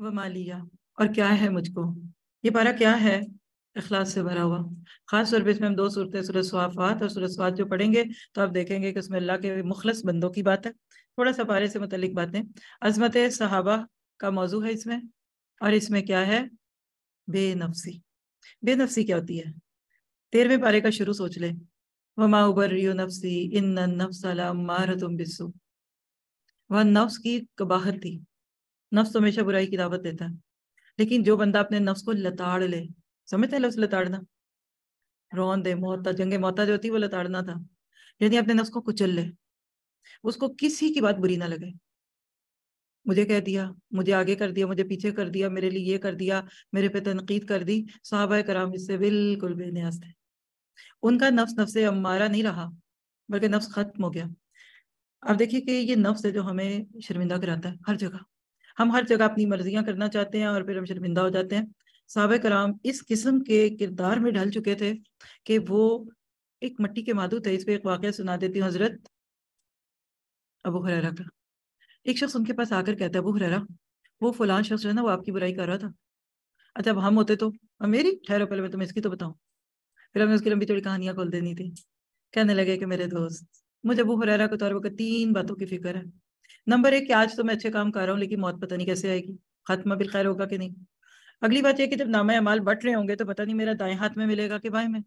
व मालिया और क्या है मुझको ये पारा क्या है अखलास से भरा हुआ खास तौर पर इसमें हम दो सूरतें सूरत और सूरत जो पढ़ेंगे तो आप देखेंगे कि उसमें अल्लाह के मुखलस बंदों की बात है थोड़ा सा पारे से मतलब बातें अजमत सहाबा का मौजू है इसमें और इसमें क्या है बेनफसी बेनफसी क्या होती है तेरहवें पारे का शुरू सोच लें वमा उबर रियो नफसी इन नफसला मार तुम बिस्सू वह नफ्स की कबाहत थी नफ्स हमेशा बुराई की दावत देता है लेकिन जो बंदा अपने नफ्स को लताड़ ले समझते हैं लफ्स लताड़ना रौन दे मोहता जंगे मोहता जो होती वो लताड़ना था यानी अपने नफ्स को कुचल ले उसको किसी की बात बुरी ना लगे मुझे कह दिया मुझे आगे कर दिया मुझे पीछे कर दिया मेरे लिए ये कर दिया मेरे पे तनकीद कर दी साहब कराम इससे बिल्कुल बेनियाज थे उनका नफ्स नफ्स अम्मारा नहीं रहा बल्कि नफ्स खत्म हो गया अब देखिए कि ये नफ्स है जो हमें शर्मिंदा कराता है हर जगह हम हर जगह अपनी मर्जियां करना चाहते हैं और फिर हम शर्मिंदा हो जाते हैं साहब कराम इस किस्म के किरदार में ढल चुके थे कि वो एक मट्टी के माधु थे इस पर एक वाक्य सुना देती हूँ हज़रत अबू हरेरा का एक शख्स उनके पास आकर कहता है अबू हरेरा वो फलान शख्स है ना वो आपकी बुराई कर रहा था अच्छा अब हम होते तो मेरी ठहरो पहले मैं तुम्हें इसकी तो बताऊँ फिर हमें उसकी लंबी थोड़ी कहानियां खोल देनी थी कहने लगे कि मेरे दोस्त मुझे अबू हरेरा को तौर पर तीन बातों की फिक्र है नंबर एक कि आज तो मैं अच्छे काम कर रहा हूँ लेकिन मौत पता नहीं कैसे आएगी खत्मा बिल खैर होगा कि नहीं अगली बात यह कि जब नामा अमाल बट रहे होंगे तो पता नहीं मेरा दाएं हाथ में मिलेगा कि बाएं में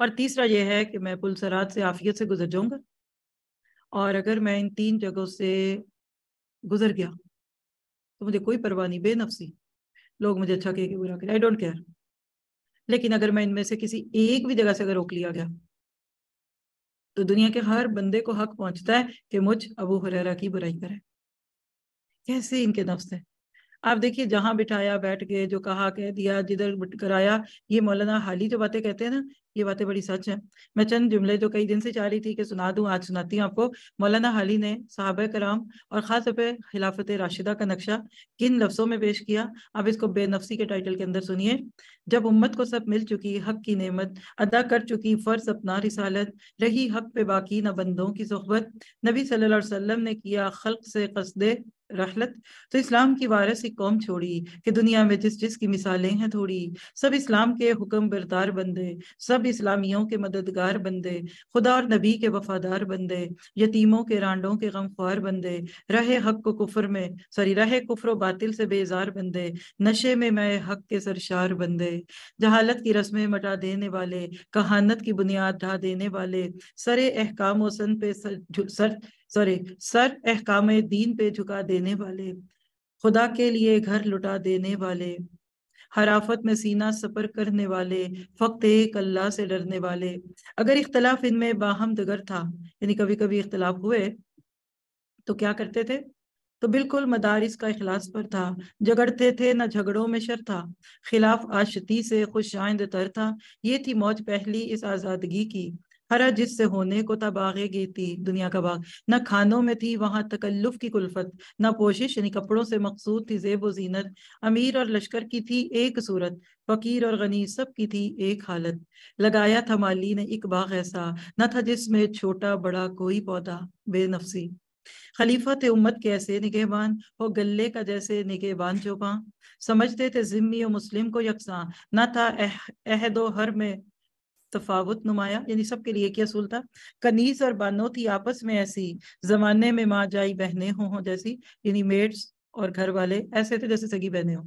और तीसरा यह है कि मैं पुलसरात से आफियत से गुजर जाऊंगा और अगर मैं इन तीन जगहों से गुजर गया तो मुझे कोई परवाह नहीं बेनफसी लोग मुझे अच्छा के बुरा करें आई डोंट केयर लेकिन अगर मैं इनमें से किसी एक भी जगह से अगर रोक लिया गया तो दुनिया के हर बंदे को हक पहुंचता है कि मुझ अबू हुररा की बुराई करे कैसे इनके नफ्स है आप देखिए जहाँ बिठाया बैठ गए जो कहा कह दिया जिधर कराया ये मौलाना हाली जो बातें कहते हैं ना ये बातें बड़ी सच हैं मैं चंद जुमले जो कई दिन से चाह रही थी कि सुना दूं आज सुनाती हूं आपको मौलाना हाली ने साहब कराम और ख़ास तौर पर खिलाफत राशिदा का नक्शा किन लफ्ज़ों में पेश किया आप इसको बेनफसी के टाइटल के अंदर सुनिए जब उम्मत को सब मिल चुकी हक की नेमत अदा कर चुकी फ़र्ज अपना रिसालत रही हक पे बाकी न बंदों की सोहबत नबी सल्लल्लाहु अलैहि वसल्लम ने किया खल्क से कस्दे रहलत तो इस्लाम की वारस एक कौम छोड़ी कि दुनिया में जिस जिस की मिसालें हैं थोड़ी सब इस्लाम के हुक्म बरदार बंदे सब इस्लामियों के मददगार बंदे खुदा और नबी के वफादार बंदे यतीमों के रांडों के गमख्वार बंदे रहे हक को कुफर में सॉरी रहे कुफर बातिल से बेजार बंदे नशे में मैं हक के सरशार बंदे जहालत की रस्में मटा देने वाले कहानत की बुनियाद ढा देने वाले सरे अहकाम वसन पे सर सॉरी सर अहकाम दीन पे झुका देने वाले खुदा के लिए घर लुटा देने वाले हराफत में सीना सफर करने वाले फ़क्त एक अल्लाह से डरने वाले अगर इख्तलाफ इनमें बाहम दगर था यानी कभी कभी इख्तलाफ हुए तो क्या करते थे तो बिल्कुल मदारिस का अखलास पर था झगड़ते थे ना झगड़ों में शर था खिलाफ आशती से खुश आइंद तर था ये थी मौज पहली इस आज़ादगी की हरा जिससे होने को तब आगे गई थी दुनिया का बाग न खानों में थी वहां तकल्लुफ की कुल्फत न पोशिश यानी कपड़ों से मकसूद थी जेब व जीनत अमीर और लश्कर की थी एक सूरत फकीर और गनी सब की थी एक हालत लगाया था माली ने एक बाग ऐसा न था जिसमें छोटा बड़ा कोई पौधा बेनफसी खलीफा थे उम्मत के ऐसे निगहबान हो गले का जैसे निगहबान चौपा समझते थे जिम्मी और मुस्लिम को यकसा न था अहदो हर में तफावत नुमाया यानी सबके लिए क्या असूल था कनीस और बानो थी आपस में ऐसी जमाने में माँ जाई बहने हो हो जैसी यानी मेड्स और घर वाले ऐसे थे जैसे सगी बहने हो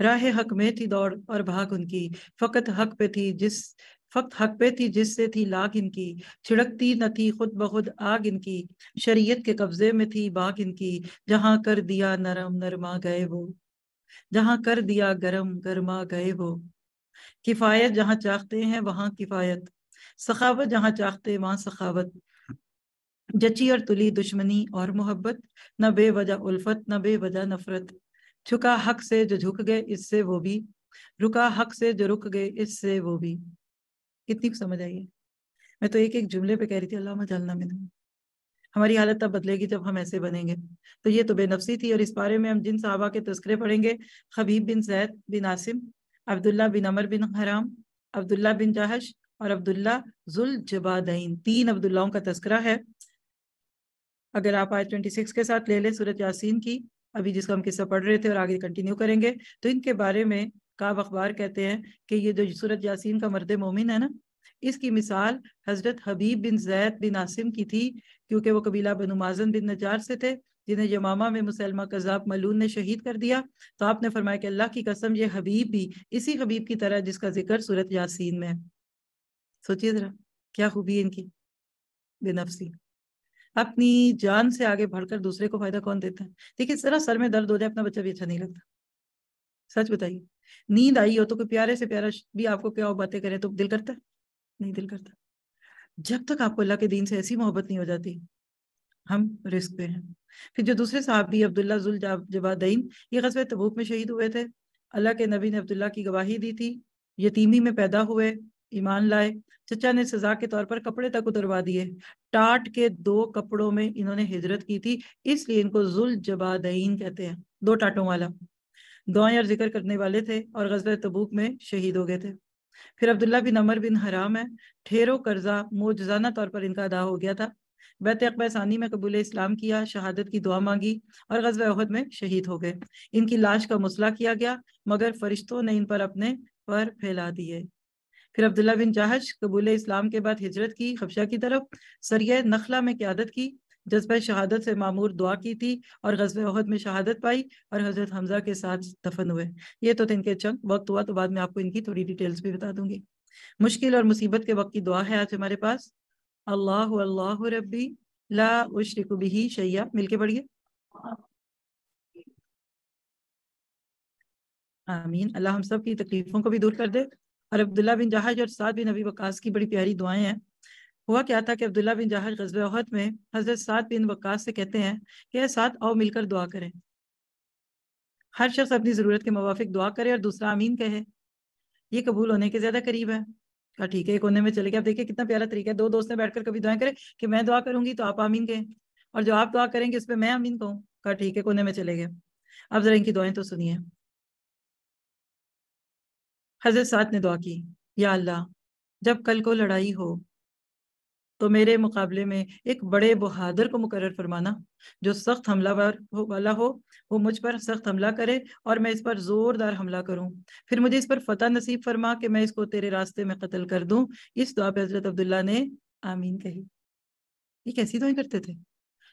राह हक में थी दौड़ और भाग उनकी फकत हक पे थी जिस फकत हक पे थी जिससे थी लाग इनकी छिड़कती न थी खुद ब आग इनकी शरीयत के कब्जे में थी बाग इनकी जहां कर दिया नरम नरमा गए वो जहां कर दिया गरम गरमा गए वो किफ़ायत जहाँ चाहते हैं वहाँ किफ़ायत सखावत जहाँ चाहते वहाँ सखावत जची और तुली दुश्मनी और मोहब्बत न बेवजह उल्फत न बेवजह नफरत झुका हक से जो झुक गए इससे वो भी रुका हक से जो रुक गए इससे वो भी कितनी समझ आई है मैं तो एक एक जुमले पे कह रही थी अल्लाह जलना मिन हमारी हालत तब बदलेगी जब हम ऐसे बनेंगे तो ये तो बेनफसी थी और इस बारे में हम जिन साहबा के तस्करे पढ़ेंगे Khubaib bin Saeed bin Asim Abdullah bin Amr bin Haram Abdullah बिन जाहश और अब्दुल्ला जुल जबादीन तीन अब्दुल्लाओं का तस्करा है अगर आप आज 26 के साथ ले लें सूरत यासीन की अभी जिसको हम किस्सा पढ़ रहे थे और आगे कंटिन्यू करेंगे तो इनके बारे में काब अखबार कहते हैं कि ये जो सूरत यासीन का मर्द मोमिन है ना इसकी मिसाल हजरत हबीब बिन जैद बिन आसिम की थी क्योंकि वो कबीला बिन उमाजन बिन नजार से थे जिन्हें यमामा में मुसलमा कज़ाब मलून ने शहीद कर दिया तो आपने फरमाया कि अल्लाह की कसम ये हबीब भी इसी हबीब की तरह जिसका जिक्र सूरत यासीन में है सोचिए ज़रा क्या खूबी इनकी बेनफसी अपनी जान से आगे बढ़कर दूसरे को फायदा कौन देता है देखिए जरा सर में दर्द हो जाए अपना बच्चा भी अच्छा नहीं लगता सच बताइए नींद आई हो तो कोई प्यारे से प्यारा भी आपको क्या बातें करें तो दिल करता है नहीं दिल करता जब तक आपको अल्लाह के दीन से ऐसी मोहब्बत नहीं हो जाती हम रिस्क पे हैं फिर जो दूसरे साहब भी अब्दुल्ला जुल जवादीन ये गजब तबूक में शहीद हुए थे अल्लाह के नबी ने अब्दुल्ला की गवाही दी थी यतीमी में पैदा हुए ईमान लाए चचा ने सजा के तौर पर कपड़े तक उतरवा दिए टाट के दो कपड़ों में इन्होंने हिजरत की थी इसलिए इनको जुल जबादीन कहते हैं दो टाटों वाला दुआएं और जिक्र करने वाले थे और गजब तबूक में शहीद हो गए थे फिर अब्दुल्ला बिन अमर बिन हराम है ठेरों कर्जा मोजाना तौर पर इनका अदा हो गया था अकबर सानी में कबूल इस्लाम किया शहादत की दुआ मांगी और गजब अहद में शहीद हो गए इनकी लाश का मसला किया गया मगर फरिश्तों ने इन पर अपने पर फैला दिए फिर अब्दुल्ला बिन जाहश कबूल इस्लाम के बाद हिजरत की खबशा की तरफ सरिय नखला में क्यादत की जज्ब शहादत से मामूर दुआ की थी और गजब अहद में शहादत पाई और हजरत हमजा के साथ दफन हुए ये तो इनके चंद वक्त हुआ तो बाद में आपको इनकी थोड़ी डिटेल्स भी बता दूंगी मुश्किल और मुसीबत के वक्त की दुआ है आज हमारे पास अल्लाह अल्लाह रबी ला उशरिक बिही शैया मिलके पढ़िए आमीन अल्लाह हम सब की तकलीफों को भी दूर कर दे और अब्दुल्ला बिन जहाज और साद बिन अबी वकास की बड़ी प्यारी दुआएं हैं हुआ क्या था कि अब्दुल्ला बिन जहाज गजब अहद में हजरत साद बिन वकास से कहते हैं कि साथ आओ मिलकर दुआ करें हर शख्स अपनी ज़रूरत के मुवाफिक दुआ करे और दूसरा आमीन कहे ये कबूल होने के ज़्यादा करीब है कहा ठीक है कोने में चले गए आप देखिए कितना प्यारा तरीका है दो दोस्त ने बैठकर कभी दुआएं करें कि मैं दुआ करूंगी तो आप आमीन कहें और जो आप दुआ करेंगे उस पर मैं आमीन कहूँ कहा ठीक है कोने में चले गए अब जरा इनकी दुआएं तो सुनिए हजरत सात ने दुआ की या अल्लाह जब कल को लड़ाई हो तो मेरे मुकाबले में एक बड़े बहादुर को मुकर फरमाना जो सख्त हमलावर वाला हो वो मुझ पर सख्त हमला करे और मैं इस पर जोरदार हमला करूं फिर मुझे इस पर फतह नसीब फरमा कि मैं इसको तेरे रास्ते में कत्ल कर दूं इस दुआ पे हजरत अब्दुल्ला ने आमीन कही ये कैसी दुआएं करते थे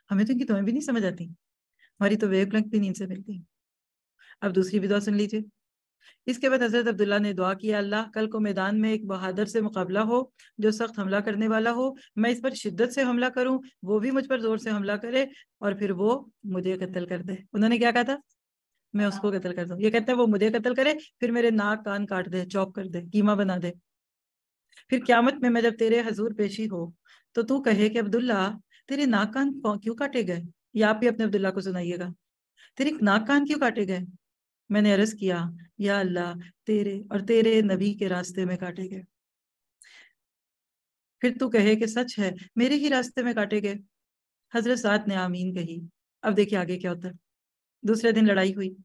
हमें तो इनकी दुआएं भी नहीं समझ आती हमारी तो वेवलेंथ भी नींद से मिलती अब दूसरी भी दुआ सुन लीजिए इसके बाद हजरत अब्दुल्ला ने दुआ किया अल्लाह कल को मैदान में एक बहादुर से मुकाबला हो जो सख्त हमला करने वाला हो मैं इस पर शिद्दत से हमला करूं वो भी मुझ पर जोर से हमला करे और फिर वो मुझे कत्ल कर दे उन्होंने क्या कहा था मैं उसको हाँ। कत्ल कर दूं ये कहते हैं वो मुझे कत्ल करे फिर मेरे नाक कान काट दे चौक कर दे कीमा बना दे फिर क्यामत में मैं जब तेरे हजूर पेशी हो तो तू कहे कि अब्दुल्ला तेरे नाक कान क्यों काटे गए ये आप भी अपने अब्दुल्ला को सुनाइएगा तेरे नाक कान क्यों काटे गए मैंने अर्ज किया या अल्लाह तेरे और तेरे नबी के रास्ते में काटे गए फिर तू कहे कि सच है मेरे ही रास्ते में काटे गए हजरत सात ने आमीन कही अब देखिए आगे क्या होता है दूसरे दिन लड़ाई हुई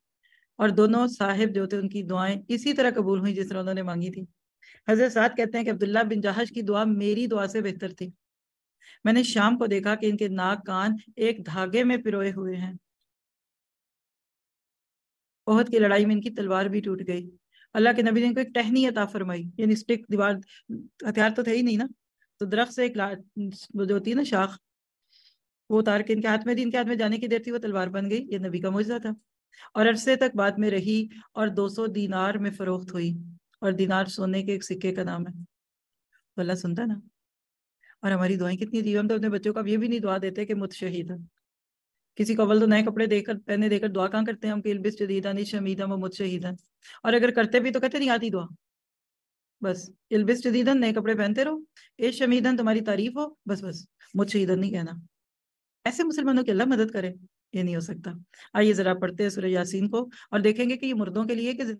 और दोनों साहिब जो थे उनकी दुआएं इसी तरह कबूल हुई जिस तरह उन्होंने मांगी थी हजरत साद कहते हैं कि अब्दुल्ला बिन जहाज की दुआ मेरी दुआ से बेहतर थी मैंने शाम को देखा कि इनके नाक कान एक धागे में पिरोए हुए हैं ओहद की लड़ाई में इनकी तलवार भी टूट गई अल्लाह के नबी ने इनको एक टहनी अता फरमाई यानी स्टिक दीवार हथियार तो थे ही नहीं ना तो दरख्त से एक जो होती है ना शाख वो उतार के इनके हाथ में दी इनके हाथ में जाने की देर थी वो तलवार बन गई ये नबी का मुजा था और अरसे तक बाद में रही और 200 दीनार में फरोख्त हुई और दीनार सोने के एक सिक्के का नाम है तो अल्लाह सुनता ना और हमारी दुआएं कितनी दी हम तो अपने बच्चों को अब ये भी नहीं दुआ देते कि मुत शहीद किसी को अवल तो नए कपड़े देकर पहने देकर दुआ कहाँ करते हैं हम केल बिस जदीदा निशमीदा व मुझसे शहीदा और अगर करते भी तो कहते नहीं आती दुआ बस इलबिस जदीदन नए कपड़े पहनते रहो ए शमीदन तुम्हारी तारीफ हो बस बस मुझ शहीदन नहीं कहना ऐसे मुसलमानों की अल्लाह मदद करे ये नहीं हो सकता आइए जरा पढ़ते हैं सुरह यासीन को और देखेंगे कि ये मुर्दों के लिए कि